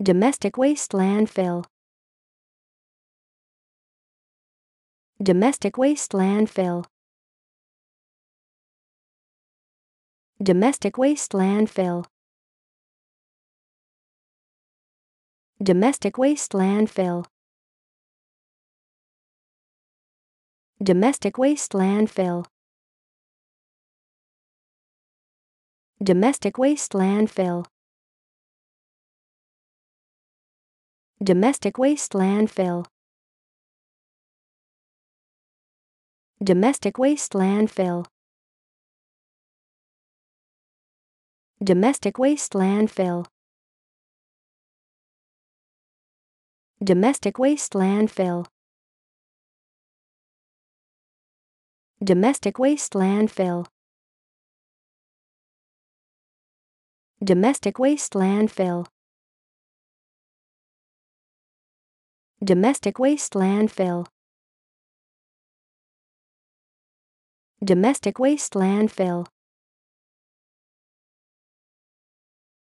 Domestic waste landfill. Domestic waste landfill. Domestic waste landfill. Domestic waste landfill. Domestic waste landfill. Domestic waste landfill. Domestic waste landfill. Domestic waste landfill. Domestic waste landfill. Domestic waste landfill. Domestic waste landfill. Domestic waste landfill. Domestic waste landfill. Domestic waste landfill.